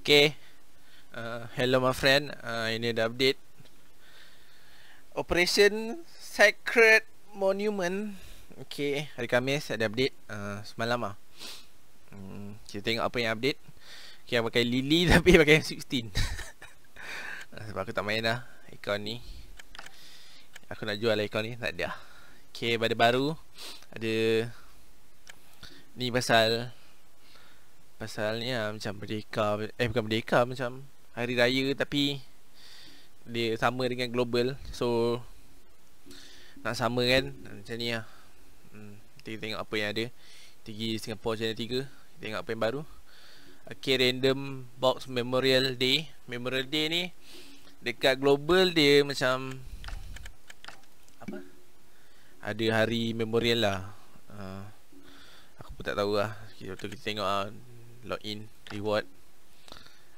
Okay uh, Hello my friend uh, Ini ada update Operation Sacred Monument Okay Hari Kamis ada update uh, Semalam lah hmm, Kita tengok apa yang update Okay aku pakai Lily Tapi pakai M16 ah, Sebab aku tak main lah Ikon ni Aku nak jual lah ikon ni Tak ada lah. Okay pada baru Ada Ni pasal Pasalnya lah, Macam merdeka Eh bukan merdeka Macam hari raya Tapi Dia sama dengan global So Nak sama kan Macam ni lah hmm, Kita tengok apa yang ada Tinggi Singapore Channel 3 Kita tengok apa yang baru Okay random Box Memorial Day Memorial Day ni Dekat global dia macam Apa? Ada hari memorial lah uh, Aku pun tak tahu lah Kita, kita tengok lah log in reward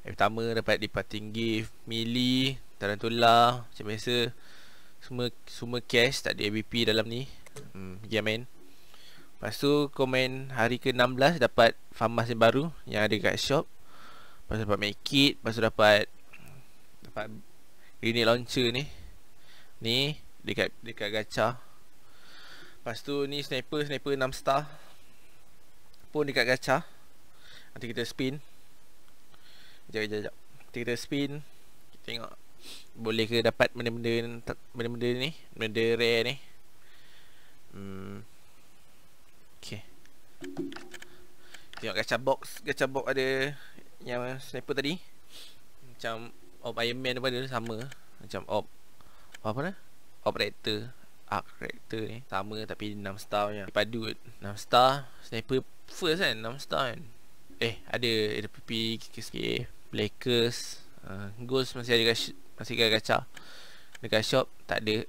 yang pertama dapat departing gift mili tarantula macam biasa semua semua cash tak ada ABP dalam ni hmm pergi yeah, main lepas tu komen hari ke 16 dapat farmas yang baru yang ada kat shop lepas tu dapat make kit lepas tu dapat dapat ini launcher ni ni dekat dekat gacha lepas tu ni sniper sniper 6 star pun dekat gacha Nanti kita spin Sekejap, sekejap, sekejap Nanti kita spin Kita tengok Boleh ke dapat benda-benda Benda-benda ni Benda rare ni Hmm Okay Tengok gacha box Gacha box ada Yang sniper tadi Macam Op Iron Man pun ada sama Macam op Apa ni? Op Rector Arc Rector ni Sama tapi 6 star punya Padu 6 star Sniper first kan 6 star kan Eh ada ada RPP KKSK Lakers uh, Ghost masih ada Masih ada gacha Dekat shop Tak ada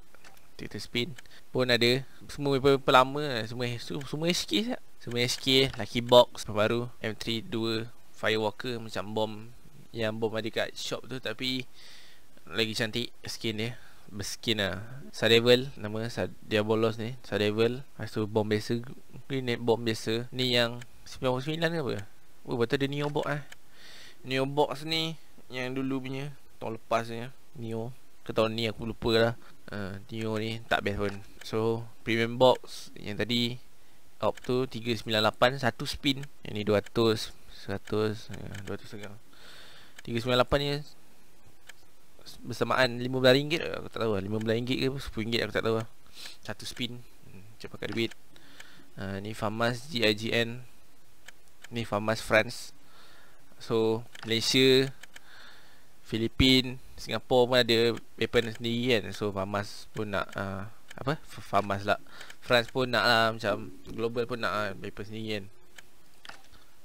Twitter spin Pun ada Semua people, lama lah. Semua semua HK tak? Lah. Semua HK Lucky Box Baru M3 dua Firewalker Macam bom Yang bom ada kat shop tu Tapi Lagi cantik Skin dia Berskin lah Sardevil Nama Sar Diabolos ni Sardevil Lepas tu bom biasa Grenade bom biasa Ni yang 99 ke apa? Oh, betul ada Neo box eh. Neo box ni yang dulu punya tahun lepas ni eh. Neo. Ke tahun ni aku lupa dah. Uh, ha, Neo ni tak best pun. So, premium box yang tadi op tu 398 satu spin. Yang ni 200 100 200 segala. 398 ni bersamaan RM15 eh, aku tak tahu lah. RM15 ke RM10 aku tak tahu lah. satu spin hmm, cepat pakai duit uh, ni Famas GIGN ni Famas France so Malaysia Filipin Singapore, pun ada weapon sendiri kan so Famas pun nak uh, apa Famas lah France pun nak lah macam global pun nak lah, weapon sendiri kan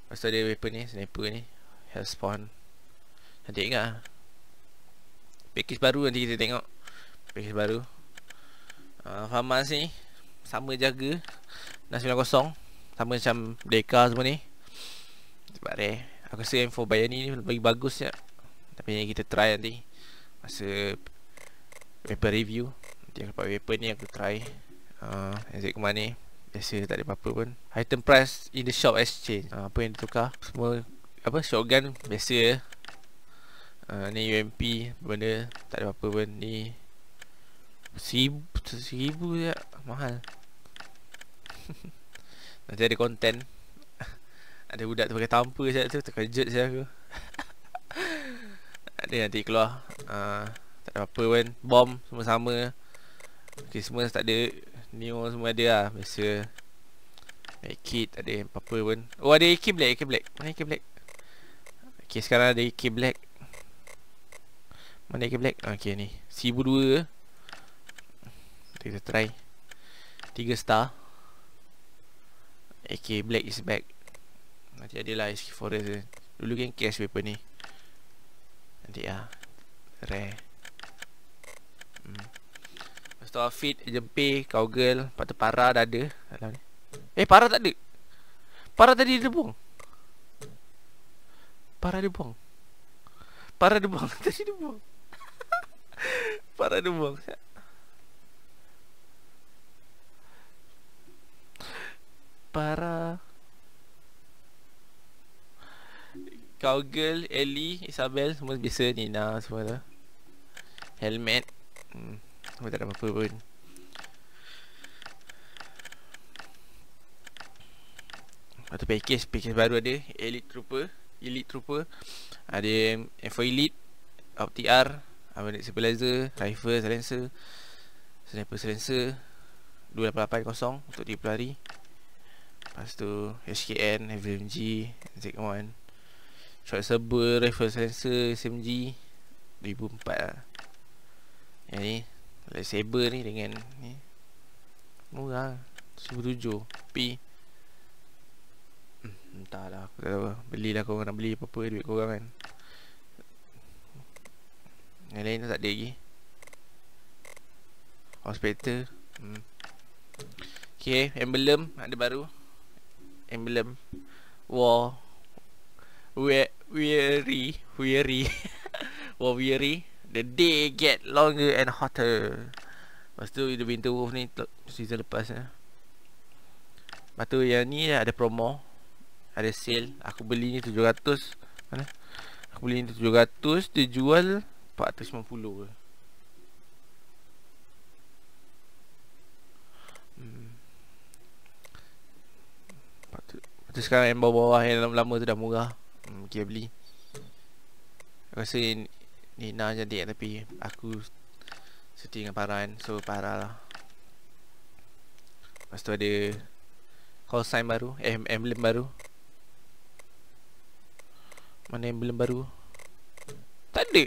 lepas tu ada weapon ni sniper ni Hellspawn nanti ingat lah package baru nanti kita tengok package baru uh, Famas ni sama jaga Nasional kosong Sama macam Deka semua ni sebab dia Aku rasa info bayar ni Lebih bagus ya, Tapi ni kita try nanti Masa Paper review Nanti aku dapat paper ni Aku try uh, ah, Exit ke mana Biasa tak ada apa-apa pun Item price In the shop exchange uh, Apa yang ditukar Semua Apa Shotgun Biasa je uh, Ni UMP Benda Tak ada apa-apa pun Ni Seribu Seribu ya, Mahal Nanti ada content ada budak tu pakai tampa je tu Terkejut saya aku Ada nanti keluar uh, Tak ada apa-apa Bom semua sama Okay semua tak ada Neo semua ada lah Biasa Aki tak ada apa-apa pun Oh ada Aki Black Aki Black Mana Aki Black Okay sekarang ada Aki Black Mana Aki Black ah, Okay ni Sibu 2 Kita try tiga star AK Black is back Nanti lah SK Forest Dulu kan cash paper ni Nanti lah Rare hmm. Lepas tu Afid Jempe Cowgirl Lepas tu Para dah ada Dalam ni Eh Para tak ada Para tadi dia buang Para dia buang Para dia buang Tadi dia buang Para dia buang Para Cowgirl, Ellie, Isabel Semua biasa, Nina semua tu Helmet hmm. Semua tak ada apa-apa pun Atau package, package baru ada Elite Trooper Elite Trooper Ada F4 Elite Opti-R Avenue Stabilizer Rifle, Silencer Sniper Silencer 2880 untuk 30 hari Lepas tu HKN, FMG, Z1. Short Saber Rifle Sensor SMG 2004 lah Yang ni Light Saber ni dengan ni Murah RM1,700 Tapi hmm, Entahlah aku tak tahu lah. Belilah korang nak beli apa-apa duit korang kan Yang lain tak ada lagi Hospital hmm. Okay Emblem ada baru Emblem War Wear weary, weary. well, weary. The day get longer and hotter. Lepas tu, The Winter Wolf ni season lepas. Eh. Lepas tu, yang ni lah, ada promo. Ada sale. Aku beli ni 700. Mana? Aku beli ni 700. Dia jual 450 ke. Hmm. Lepas tu, sekarang yang bawah-bawah yang lama-lama tu dah murah. Ghibli Rasa Nina jadi lah, tapi aku setia dengan Paran so Paran lah Lepas tu ada call sign baru, eh, emblem baru Mana emblem baru? Tak ada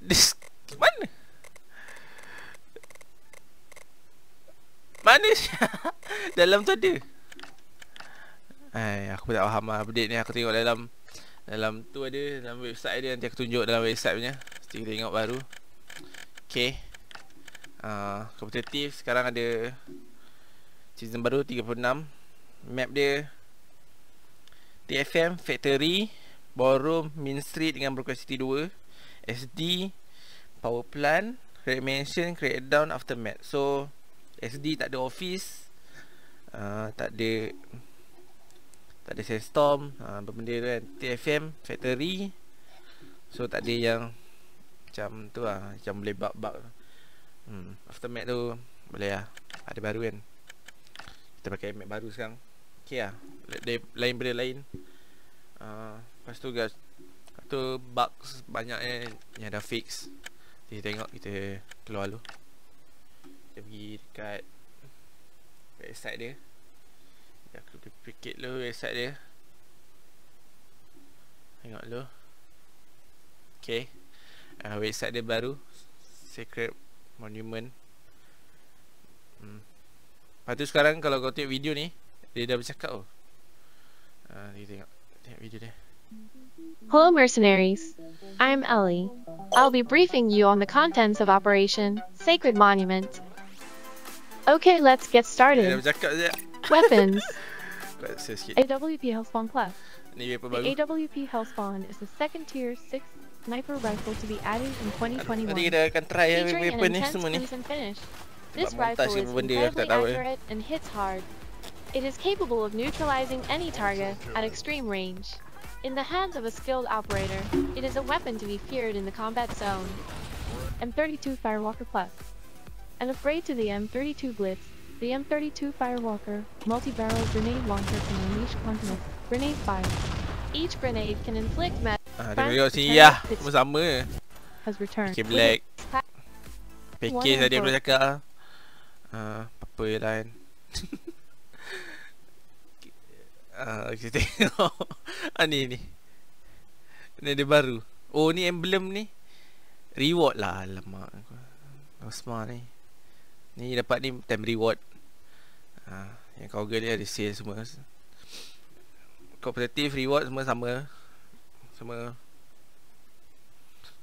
This, mana? Mana Dalam tu ada Hai, eh, aku tak faham lah update ni aku tengok dalam dalam tu ada dalam website dia nanti aku tunjuk dalam website punya. Mesti kita tengok baru. Okey. Uh, ah, competitive sekarang ada season baru 36. Map dia TFM Factory Ballroom Main Street dengan Broken City 2 SD Power Plant Red Mansion Create Down Aftermath So SD tak ada office uh, Tak ada tak ada sandstorm ha, hmm. ah, berbendera kan TFM factory so tak ada yang macam tu lah macam boleh bug bug hmm, aftermath tu boleh lah ada baru kan kita pakai Mac baru sekarang okay lah lain benda lain uh, lepas tu guys tu bugs banyak eh yang dah fix kita tengok kita keluar dulu kita pergi dekat website dia aku fikir dulu website dia tengok dulu ok uh, website dia baru sacred monument hmm. lepas tu sekarang kalau kau tengok video ni dia dah bercakap oh. uh, ah, kita tengok tengok video dia Hello mercenaries, I'm Ellie. I'll be briefing you on the contents of Operation Sacred Monument. Okay, let's get started. Yeah, Weapons. AWP Hellspawn Plus. The AWP Hellspawn is the second tier 6 sniper rifle to be added in 2021. Featuring an intense finish. This rifle is incredibly accurate and hits hard. It is capable of neutralizing any target at extreme range. In the hands of a skilled operator, it is a weapon to be feared in the combat zone. M32 Firewalker Plus. And afraid to the M32 Blitz The M32 Firewalker, multi-barrel grenade launcher can unleash quantum grenade fire. Each grenade can inflict mass. Ah, dia tengok sini ya. Lah. Sama sama. Has returned. Okay, black. Pakai saja dia boleh cakap. Ah, apa apa lain. ah, kita tengok. ah, ni ni. Ni dia baru. Oh, ni emblem ni. Reward lah, alamak. Osman ni. Ni dapat ni time reward ha, Yang kau dia ada sale semua Cooperative reward semua sama Semua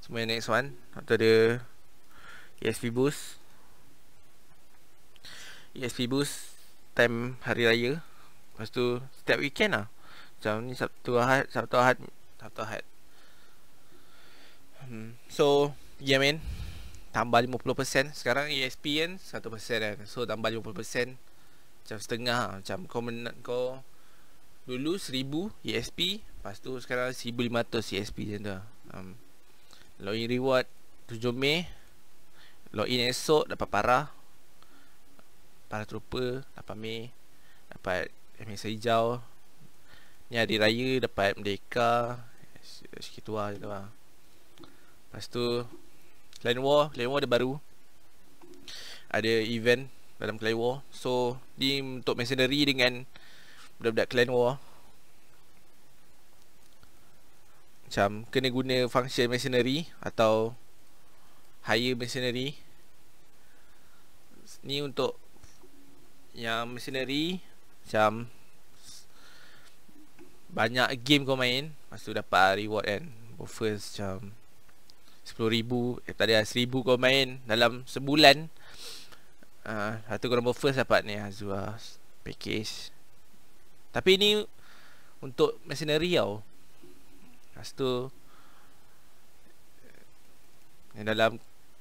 Semua next one Atau ada ESP boost ESP boost Time hari raya Lepas tu Setiap weekend lah Macam ni Sabtu Ahad Sabtu Ahad Sabtu Ahad hmm. So Yeah man Tambah 50% Sekarang ESP kan 1% kan So tambah 50% macam setengah ah, macam kau men kau dulu 1000 ESP lepas tu sekarang 1500 ESP macam tu ah. um, login reward tujuh Mei login esok dapat parah parah trooper dapat Mei dapat MSA hijau ni hari raya dapat merdeka sikit tua je tu lah lepas tu Clan War Clan War ada baru ada event dalam Clan War. So, ni untuk mercenary dengan budak-budak Clan War. Macam kena guna function mercenary atau hire mercenary. Ni untuk yang mercenary macam banyak game kau main Lepas tu dapat reward kan First macam RM10,000 Eh tadi lah RM1,000 kau main Dalam sebulan uh, Satu korang first dapat ni Azua Package Tapi ni Untuk mercenary tau Lepas tu yang dalam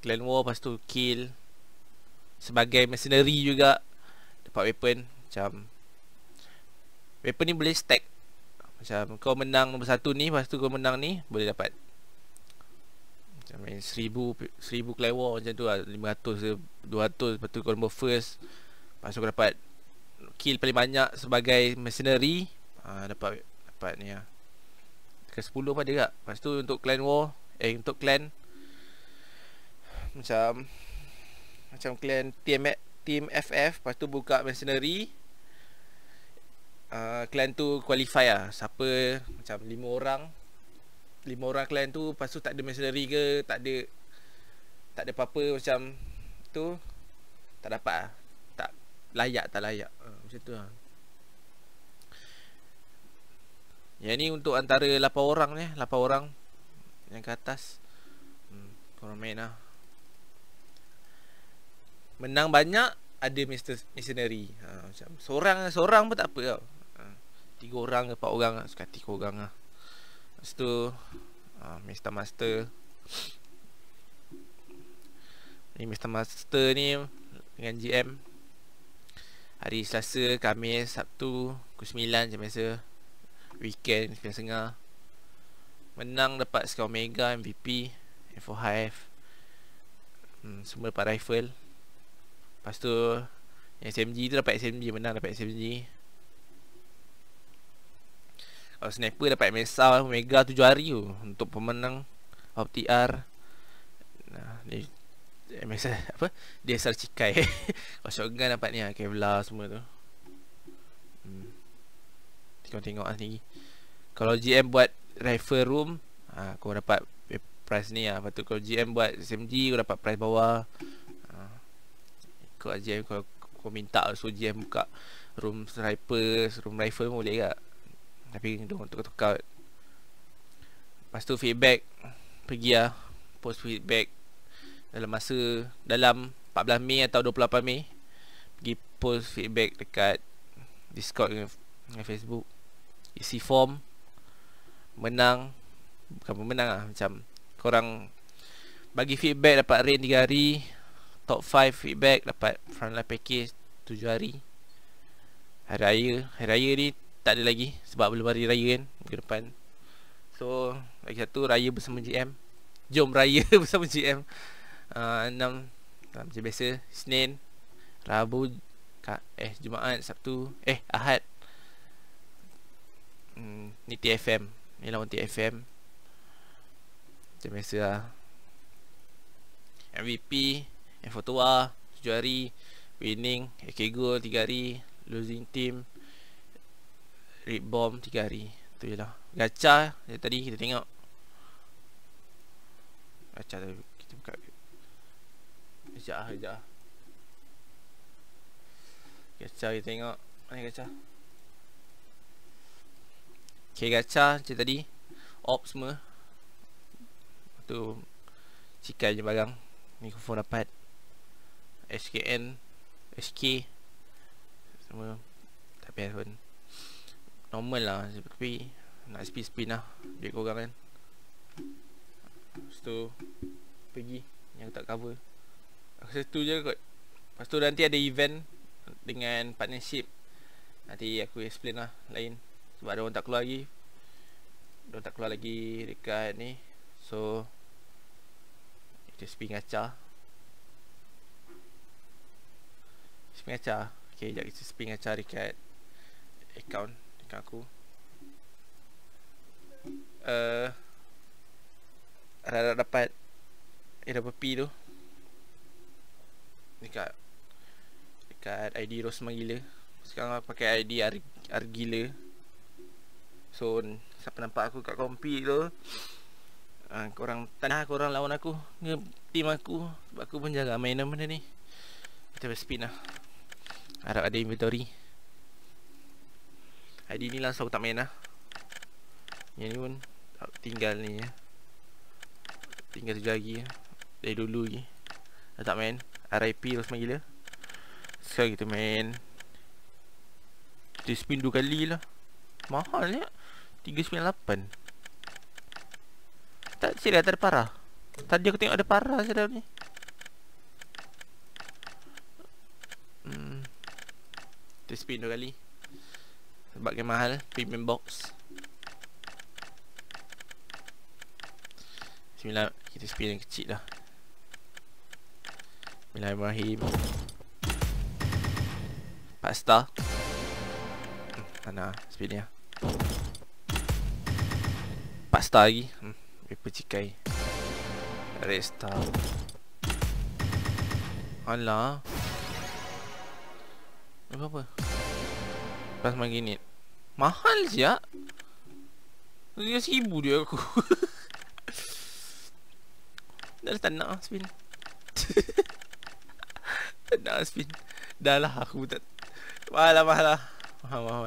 Clan War Lepas tu kill Sebagai mercenary juga Dapat weapon Macam Weapon ni boleh stack Macam kau menang nombor satu ni Lepas tu kau menang ni Boleh dapat macam main seribu 1000 kelewar macam tu lah 500 dua ratus, lepas tu kau nombor first lepas tu aku dapat kill paling banyak sebagai mercenary ha, dapat dapat ni lah ke sepuluh pun ada kak lepas tu untuk clan war eh untuk clan macam macam clan team team FF lepas tu buka mercenary uh, clan tu qualify lah siapa macam lima orang lima orang klien tu lepas tu tak ada mercenary ke tak ada tak ada apa-apa macam tu tak dapat lah. tak layak tak layak uh, macam tu lah yang ni untuk antara lapan orang ni 8 orang yang ke atas hmm, korang main lah menang banyak ada Mr. Missionary ha, macam seorang seorang pun tak apa tau ha, tiga orang ke empat orang lah, suka tiga orang lah Lepas tu uh, ah, Mr. Master Ni Mr. Master ni Dengan GM Hari Selasa, Khamis, Sabtu Pukul 9 macam biasa Weekend, Pukul Sengah Menang dapat Sky Omega, MVP F4 hf hmm, Semua dapat rifle Lepas tu SMG tu dapat SMG Menang dapat SMG uh, sniper dapat mesa mega 7 hari tu untuk pemenang OTR. Nah, ni mesa apa? Dia ser cikai. Kau shotgun dapat ni ah, Kevlar semua tu. Hmm. Kau tengok ah sendiri. Kalau GM buat rifle room, ah kau dapat eh, price ni ah. Uh. Patut kalau GM buat SMG kau dapat price bawah. Ah. Kau lah GM kau, kau minta lah So GM buka Room sniper Room rifle pun boleh tak tapi dia orang tukar-tukar Lepas tu feedback Pergi lah Post feedback Dalam masa Dalam 14 Mei atau 28 Mei Pergi post feedback dekat Discord dengan, Facebook Isi form Menang Bukan pemenang lah Macam korang Bagi feedback dapat rain 3 hari Top 5 feedback dapat frontline package 7 hari Hari Raya Hari Raya ni tak ada lagi sebab belum hari raya kan ke depan. So lagi satu raya bersama GM. Jom raya bersama GM. Ah uh, 6 uh, macam biasa Senin, Rabu, Ka- eh Jumaat, Sabtu, eh Ahad. Hmm ni TFM. Ni lawan TFM. Macam biasa lah. MVP, Fotoa, 7 hari, winning, Ekego tiga hari, losing team, Red bomb 3 hari Tu je lah Gacha ya, Tadi kita tengok Gacha tu Kita buka Gacha lah Gacha kita tengok Mana gacha Okay gacha Macam tadi Ops semua Tu Cikai je barang Mikrofon dapat SKN SK Semua Tapi payah pun normal lah tapi nak speed spin lah dia korang kan tu pergi yang tak cover aku rasa tu je kot lepas tu nanti ada event dengan partnership nanti aku explain lah lain sebab ada orang tak keluar lagi dia tak keluar lagi dekat ni so kita spin gacha spin gacha Okay, sekejap kita spin gacha dekat account kat aku uh, eh, Rada dapat AWP tu Dekat Dekat ID Rosman gila Sekarang aku pakai ID Ar Argila So Siapa nampak aku kat kompi tu uh, Korang tanah korang lawan aku Dengan team aku Sebab aku pun jaga main benda ni Kita berspin lah Harap ada inventory ID ni langsung aku tak main lah Yang ni pun Tinggal ni ya. Tinggal tu lagi ya. Dari dulu lagi Dah tak main RIP lah semua gila Sekarang kita main Dia spin 2 kali lah Mahal ni ya. 398 Tak sih lah tak ada parah Tadi aku tengok ada parah je ni Hmm Dia spin 2 kali sebab kena mahal Premium box 9 Kita spin yang kecil dah Bismillahirrahmanirrahim 4 Pasta. Tanah hmm, ah Spin dia 4 lagi hmm, Paper cikai Red star Alah Apa-apa Pas magnet Mahal siap dia seribu dia aku Dah lah tak nak spin Tak nak spin Dah lah aku tak Mahal lah mahal lah Mahal mahal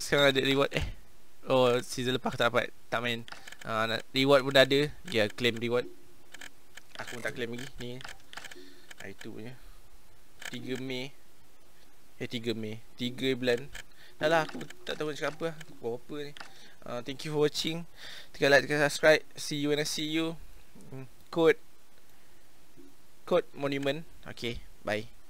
Sekarang ada reward eh Oh season lepas aku tak dapat Tak main uh, nak, Reward pun dah ada Dia ya, yeah, claim reward Aku pun tak claim lagi Ni ah, Itu punya 3 Mei Eh 3 Mei 3 bulan dah lah aku tak tahu nak cakap apa lah. buat apa ni uh, thank you for watching tekan like tekan subscribe see you and I see you code hmm, code monument okay bye